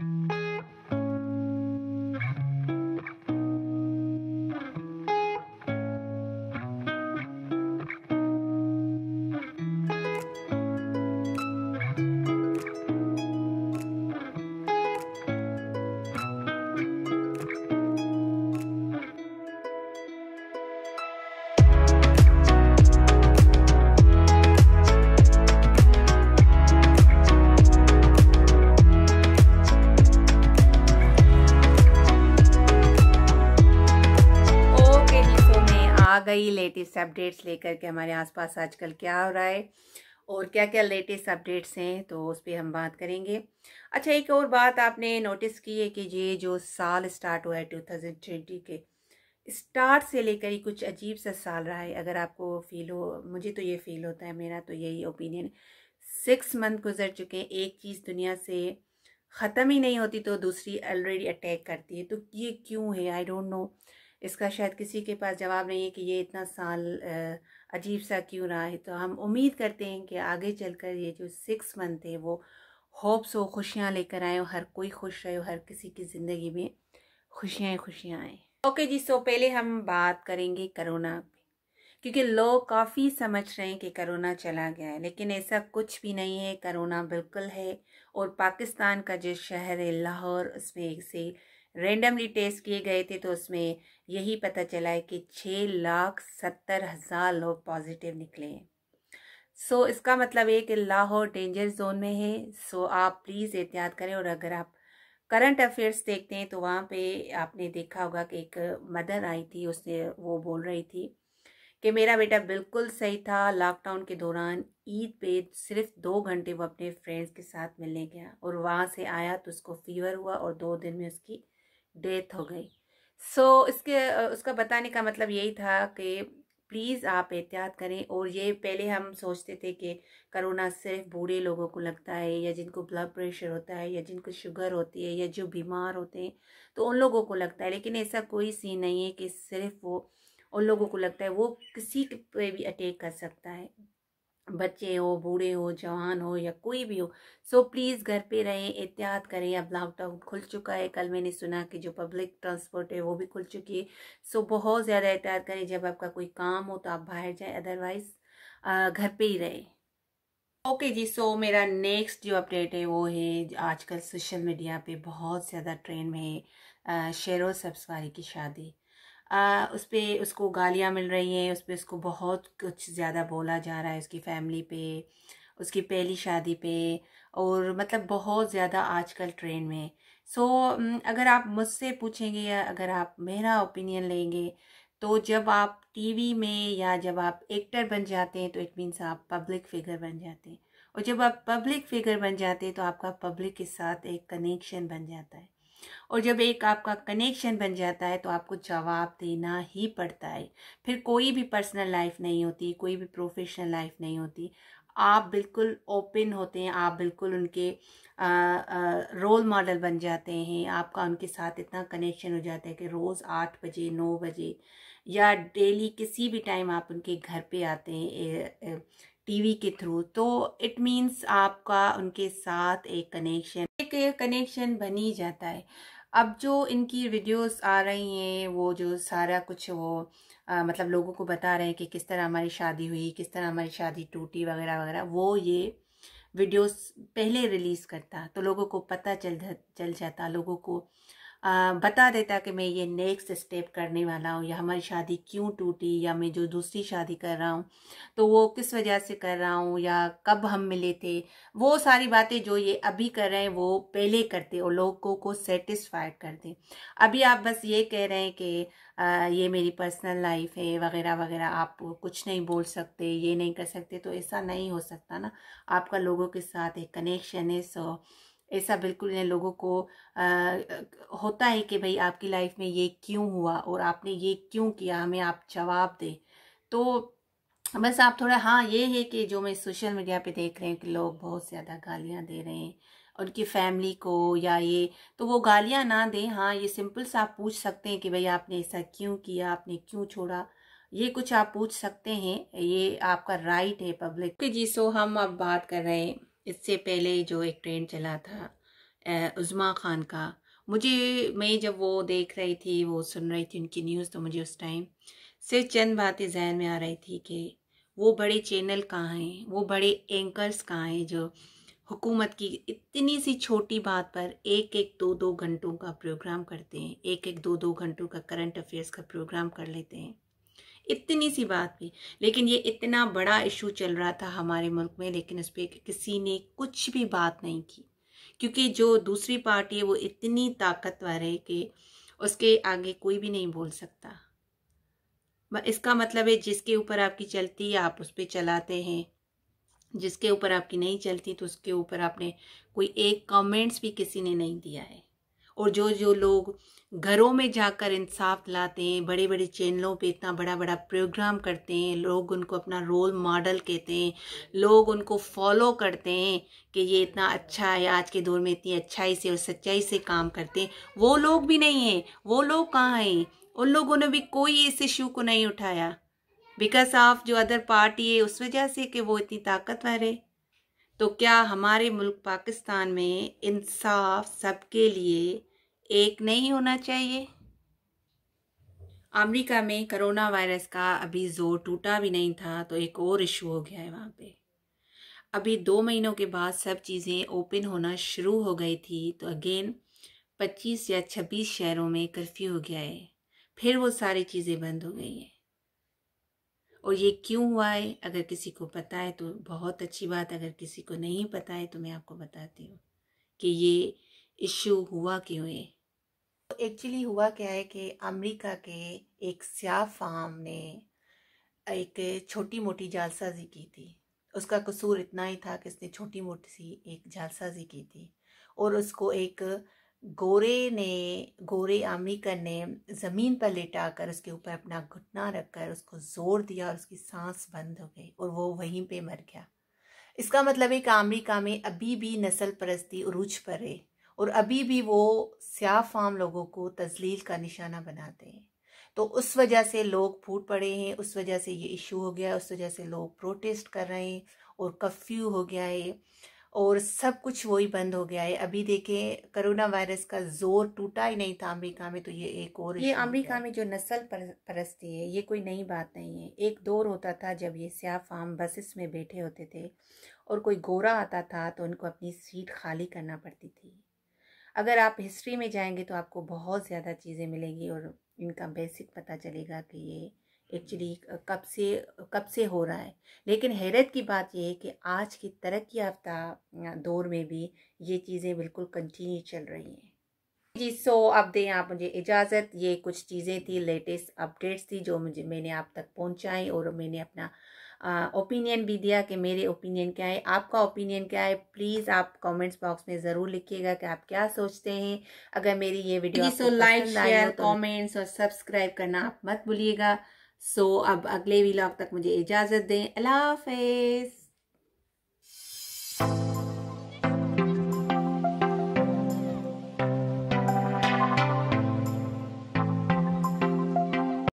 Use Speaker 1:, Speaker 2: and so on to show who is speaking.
Speaker 1: Thank you. Latest updates लेकर के हमारे आसपास आजकल क्या हो रहा है और क्या क्या लेटेस्ट अपडेट्स हैं तो उस पर हम बात करेंगे अच्छा एक और बात आपने नोटिस की है कि ये जो साल स्टार्ट हुआ है टू थाउजेंड ट्वेंटी के स्टार्ट से लेकर ही कुछ अजीब सा साल रहा है अगर आपको फील हो मुझे तो ये फील होता है मेरा तो यही ओपिनियन सिक्स मंथ गुजर चुके हैं एक चीज़ दुनिया से ख़त्म ही नहीं होती तो दूसरी ऑलरेडी अटैक करती है तो ये क्यों है आई डोंट नो इसका शायद किसी के पास जवाब नहीं है कि ये इतना साल अजीब सा क्यों रहा है तो हम उम्मीद करते हैं कि आगे चलकर ये जो सिक्स मंथ है वो होप्स हो खुशियाँ लेकर आए हर कोई खुश रहे हर किसी की ज़िंदगी में खुशियाँ खुशियाँ आएँ ओके जी सो पहले हम बात करेंगे करोना क्योंकि लोग काफ़ी समझ रहे हैं कि करोना चला गया है लेकिन ऐसा कुछ भी नहीं है करोना बिल्कुल है और पाकिस्तान का जो शहर है लाहौर उसमें से रेंडमली टेस्ट किए गए थे तो उसमें यही पता चला है कि छः लाख सत्तर हज़ार लोग पॉजिटिव निकले हैं सो so, इसका मतलब ये कि लाहौर डेंजर जोन में है सो so, आप प्लीज़ एहतियात करें और अगर आप करंट अफेयर्स देखते हैं तो वहाँ पे आपने देखा होगा कि एक मदर आई थी उसने वो बोल रही थी कि मेरा बेटा बिल्कुल सही था लॉकडाउन के दौरान ईद पे सिर्फ दो घंटे वो अपने फ्रेंड्स के साथ मिलने गया और वहाँ से आया तो उसको फीवर हुआ और दो दिन में उसकी डेथ हो गई सो so, इसके उसका बताने का मतलब यही था कि प्लीज़ आप एहतियात करें और ये पहले हम सोचते थे कि करोना सिर्फ बूढ़े लोगों को लगता है या जिनको ब्लड प्रेशर होता है या जिनको शुगर होती है या जो बीमार होते हैं तो उन लोगों को लगता है लेकिन ऐसा कोई सीन नहीं है कि सिर्फ वो उन लोगों को लगता है वो किसी पे भी अटैक कर सकता है बच्चे हो बूढ़े हो जवान हो या कोई भी हो सो प्लीज़ घर पे रहें एहतियात करें अब लॉकडाउन खुल चुका है कल मैंने सुना कि जो पब्लिक ट्रांसपोर्ट है वो भी खुल चुकी है सो बहुत ज़्यादा एहतियात करें जब आपका कोई काम हो तो आप बाहर जाएं अदरवाइज़ घर पे ही रहें ओके okay जी सो so मेरा नेक्स्ट जो अपडेट है वो है आजकल सोशल मीडिया पर बहुत ज़्यादा ट्रेंड में शेरों सब्सवारी की शादी आ, उस पर उसको गालियाँ मिल रही हैं उस पर उसको बहुत कुछ ज़्यादा बोला जा रहा है उसकी फैमिली पे उसकी पहली शादी पे और मतलब बहुत ज़्यादा आजकल ट्रेंड में सो so, अगर आप मुझसे पूछेंगे या अगर आप मेरा ओपिनियन लेंगे तो जब आप टीवी में या जब आप एक्टर बन जाते हैं तो इट मीन्स आप पब्लिक फिगर बन जाते हैं और जब आप पब्लिक फिगर बन जाते हैं तो आपका पब्लिक के साथ एक कनेक्शन बन जाता है और जब एक आपका कनेक्शन बन जाता है तो आपको जवाब देना ही पड़ता है फिर कोई भी पर्सनल लाइफ नहीं होती कोई भी प्रोफेशनल लाइफ नहीं होती आप बिल्कुल ओपन होते हैं आप बिल्कुल उनके आ, आ, रोल मॉडल बन जाते हैं आपका उनके साथ इतना कनेक्शन हो जाता है कि रोज़ आठ बजे नौ बजे या डेली किसी भी टाइम आप उनके घर पे आते हैं ए, ए, टीवी के थ्रू तो इट मीन्स आपका उनके साथ एक कनेक्शन एक कनेक्शन बनी जाता है अब जो इनकी वीडियोस आ रही हैं वो जो सारा कुछ वो आ, मतलब लोगों को बता रहे हैं कि किस तरह हमारी शादी हुई किस तरह हमारी शादी टूटी वगैरह वगैरह वो ये वीडियोस पहले रिलीज़ करता तो लोगों को पता चल चल जाता लोगों को बता देता कि मैं ये नेक्स्ट स्टेप करने वाला हूँ या हमारी शादी क्यों टूटी या मैं जो दूसरी शादी कर रहा हूँ तो वो किस वजह से कर रहा हूँ या कब हम मिले थे वो सारी बातें जो ये अभी कर रहे हैं वो पहले करते और लोगों को सेटिस्फाइड करते अभी आप बस ये कह रहे हैं कि ये मेरी पर्सनल लाइफ है वगैरह वगैरह आप कुछ नहीं बोल सकते ये नहीं कर सकते तो ऐसा नहीं हो सकता ना आपका लोगों के साथ एक कनेक्शन है सो ऐसा बिल्कुल ने लोगों को आ, होता है कि भाई आपकी लाइफ में ये क्यों हुआ और आपने ये क्यों किया हमें आप जवाब दें तो बस आप थोड़ा हाँ ये है कि जो मैं सोशल मीडिया पे देख रहे हैं कि लोग बहुत ज़्यादा गालियाँ दे रहे हैं उनकी फैमिली को या ये तो वो गालियाँ ना दें हाँ ये सिंपल सा आप पूछ सकते हैं कि भाई आपने ऐसा क्यों किया आपने क्यों छोड़ा ये कुछ आप पूछ सकते हैं ये आपका राइट है पब्लिक जी सो हम अब बात कर रहे हैं इससे पहले जो एक ट्रेंड चला था उज़मा ख़ान का मुझे मैं जब वो देख रही थी वो सुन रही थी उनकी न्यूज़ तो मुझे उस टाइम से चंद बातें जहन में आ रही थी कि वो बड़े चैनल कहाँ हैं वो बड़े एंकर्स कहाँ हैं जो हुकूमत की इतनी सी छोटी बात पर एक एक दो दो घंटों का प्रोग्राम करते हैं एक एक दो दो घंटों का करंट अफेयर्स का प्रोग्राम कर लेते हैं इतनी सी बात भी लेकिन ये इतना बड़ा इशू चल रहा था हमारे मुल्क में लेकिन इस पर किसी ने कुछ भी बात नहीं की क्योंकि जो दूसरी पार्टी है वो इतनी ताकतवर है कि उसके आगे कोई भी नहीं बोल सकता इसका मतलब है जिसके ऊपर आपकी चलती है आप उस पर चलाते हैं जिसके ऊपर आपकी नहीं चलती तो उसके ऊपर आपने कोई एक कमेंट्स भी किसी ने नहीं दिया है और जो जो लोग घरों में जाकर इंसाफ लाते हैं बड़े बड़े चैनलों पे इतना बड़ा बड़ा प्रोग्राम करते हैं लोग उनको अपना रोल मॉडल कहते हैं लोग उनको फॉलो करते हैं कि ये इतना अच्छा है आज के दौर में इतनी अच्छाई से और सच्चाई से काम करते हैं वो लोग भी नहीं हैं वो लोग कहाँ हैं उन लोगों ने भी कोई इस इशू को नहीं उठाया बिकॉज ऑफ जो अदर पार्टी है उस वजह से कि वो इतनी ताकतवर है तो क्या हमारे मुल्क पाकिस्तान में इंसाफ सबके लिए एक नहीं होना चाहिए अमेरिका में करोना वायरस का अभी जोर टूटा भी नहीं था तो एक और इशू हो गया है वहाँ पे अभी दो महीनों के बाद सब चीज़ें ओपन होना शुरू हो गई थी तो अगेन 25 या 26 शहरों में कर्फ्यू हो गया है फिर वो सारी चीज़ें बंद हो गई हैं और ये क्यों हुआ है अगर किसी को पता है तो बहुत अच्छी बात अगर किसी को नहीं पता है तो मैं आपको बताती हूँ कि ये इशू हुआ क्यों है एक्चुअली तो हुआ क्या है कि अमेरिका के एक स्या फार्म ने एक छोटी मोटी जालसाजी की थी उसका कसूर इतना ही था कि उसने छोटी मोटी सी एक जालसाजी की थी और उसको एक गोरे ने गोरे अमरीकन ने ज़मीन पर लेटा कर उसके ऊपर अपना घुटना रखकर उसको जोर दिया और उसकी सांस बंद हो गई और वो वहीं पे मर गया इसका मतलब है कि अमरीका में अभी भी नस्ल परस्ती उरूज पर है और अभी भी वो स्याह फाम लोगों को तजलील का निशाना बनाते हैं तो उस वजह से लोग फूट पड़े हैं उस वजह से ये इशू हो गया उस वजह से लोग प्रोटेस्ट कर रहे हैं और कर्फ्यू हो गया है और सब कुछ वही बंद हो गया है अभी देखें कोरोना वायरस का जोर टूटा ही नहीं था अमेरिका में तो ये एक और ये अमेरिका में जो नस्ल पर, परस्ती है ये कोई नई बात नहीं है एक दौर होता था जब ये स्याह फाम बसेस में बैठे होते थे और कोई गोरा आता था तो उनको अपनी सीट खाली करना पड़ती थी अगर आप हिस्ट्री में जाएंगे तो आपको बहुत ज़्यादा चीज़ें मिलेंगी और इनका बेसिक पता चलेगा कि ये एक्चुअली कब से कब से हो रहा है लेकिन हैरत की बात यह है कि आज की तरक्की याफ्ता दौर में भी ये चीज़ें बिल्कुल कंटिन्यू चल रही हैं जी सो अब दें आप मुझे इजाज़त ये कुछ चीज़ें थी लेटेस्ट अपडेट्स थी जो मुझे मैंने आप तक पहुँचाई और मैंने अपना ओपिनियन भी दिया कि मेरे ओपिनियन क्या है आपका ओपिनियन क्या है प्लीज़ आप कमेंट्स बॉक्स में ज़रूर लिखिएगा कि आप क्या सोचते हैं अगर मेरी ये video so like share comments और सब्सक्राइब करना आप मत भूलिएगा सो so, अब अगले वीलॉग तक मुझे इजाज़त दें अल्लाह हाफिज़